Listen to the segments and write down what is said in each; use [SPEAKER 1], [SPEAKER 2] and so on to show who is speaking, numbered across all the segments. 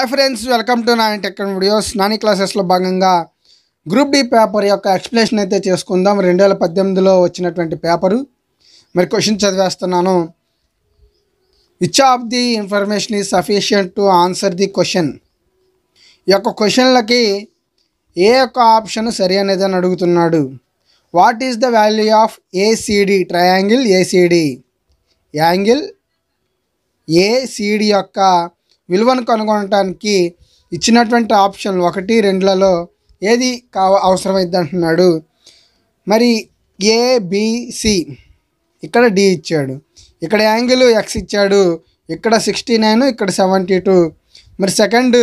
[SPEAKER 1] hi friends welcome to Nani tech videos Nani క్లాసెస్లో భాగంగా group D paper యొక్క ఎక్స్ప్లెనేషన్ అయితే చేసుకుందాం రెండు వేల పద్దెనిమిదిలో వచ్చినటువంటి పేపరు మరి క్వశ్చన్ చదివేస్తున్నాను which of the information is sufficient to answer the question ఈ యొక్క క్వశ్చన్లకి ఏ యొక్క ఆప్షన్ సరి అనేది అని అడుగుతున్నాడు what is the value of ACD triangle ACD angle ACD యొక్క విలువను కనుగొనటానికి ఇచ్చినటువంటి ఆప్షన్ ఒకటి రెండులలో ఏది కావ అవసరమైంది అంటున్నాడు మరి ఏబిసి ఇక్కడ డి ఇచ్చాడు ఇక్కడ యాంగిల్ ఎక్స్ ఇచ్చాడు ఇక్కడ సిక్స్టీ నైన్ ఇక్కడ సెవెంటీ టూ మరి second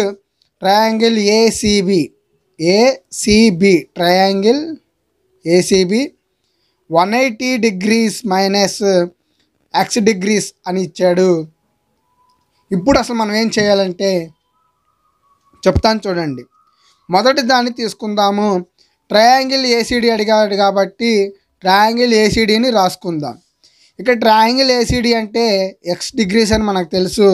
[SPEAKER 1] triangle ACB ACB triangle ACB one eighty degrees minus X degrees అని ఇచ్చాడు ఇప్పుడు అసలు మనం ఏం చేయాలంటే చెప్తాను చూడండి మొదటి దాన్ని తీసుకుందాము ట్రయాంగిల్ ఏసీడీ అడిగాడు కాబట్టి ట్రయాంగిల్ ఏసీడీని రాసుకుందాం ఇక ట్రయాంగిల్ ఏసీడీ అంటే ఎక్స్ డిగ్రీస్ అని మనకు తెలుసు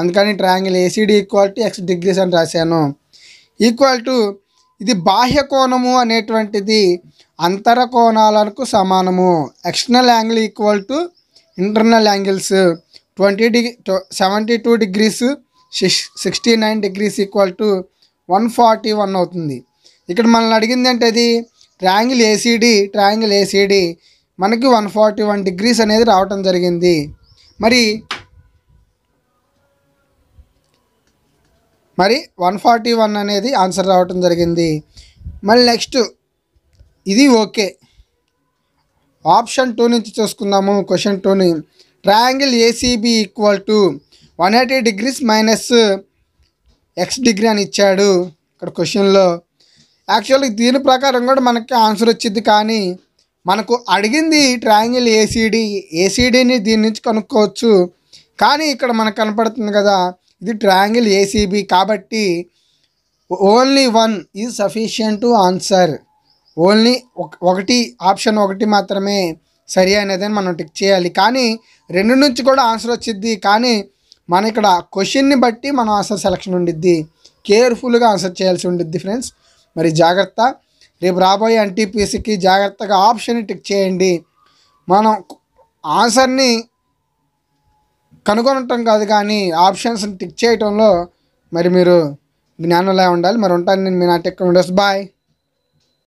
[SPEAKER 1] అందుకని triangle ACD equal to X degrees అని రాశాను ఈక్వల్ టు ఇది బాహ్య కోణము అనేటువంటిది అంతర కోణాలకు సమానము external angle equal to internal angles twenty degree seventy two degrees sixty nine degrees equal to one forty one అవుతుంది ఇక్కడ మనల్ని అడిగింది అంటే అది ట్రాంగిల్ ఏసీడీ ట్రాంగిల్ ఏసీడీ మనకి వన్ ఫార్టీ వన్ డిగ్రీస్ అనేది రావటం జరిగింది మరి మరి వన్ ఫార్టీ వన్ అనేది ఆన్సర్ రావటం జరిగింది మళ్ళీ నెక్స్ట్ ఇది ఓకే ఆప్షన్ టూ నుంచి చూసుకుందాము క్వశ్చన్ టూని triangle ACB equal to one eighty degrees minus X degree అని ఇచ్చాడు ఇక్కడ క్వశ్చన్లో యాక్చువల్గా దీని ప్రకారం కూడా మనకి ఆన్సర్ వచ్చింది కానీ మనకు అడిగింది ట్రయాంగిల్ ఏసీడీ ఏసీడీని దీని నుంచి కనుక్కోవచ్చు కానీ ఇక్కడ మనకు కనపడుతుంది కదా ఇది ట్రయాంగిల్ ఏసీబీ కాబట్టి only one is sufficient to answer only ఒకటి ఆప్షన్ ఒకటి మాత్రమే సరి అనేది మనం టిక్ చేయాలి కానీ రెండు నుంచి కూడా ఆన్సర్ వచ్చిద్ది కానీ మన ఇక్కడ క్వశ్చన్ని బట్టి మనం ఆన్సర్ సెలక్షన్ ఉండిద్ది కేర్ఫుల్గా ఆన్సర్ చేయాల్సి ఉండిద్ది ఫ్రెండ్స్ మరి జాగ్రత్త రేపు రాబోయే ఎన్టీపీసీకి జాగ్రత్తగా ఆప్షన్ టిక్ చేయండి మనం ఆన్సర్ని కనుగొనటం కాదు కానీ ఆప్షన్స్ని టిక్ చేయటంలో మరి మీరు జ్ఞానంలా ఉండాలి మరి ఉంటాను నేను మీ నాటి ఎక్కడ ఉండొచ్చు బాయ్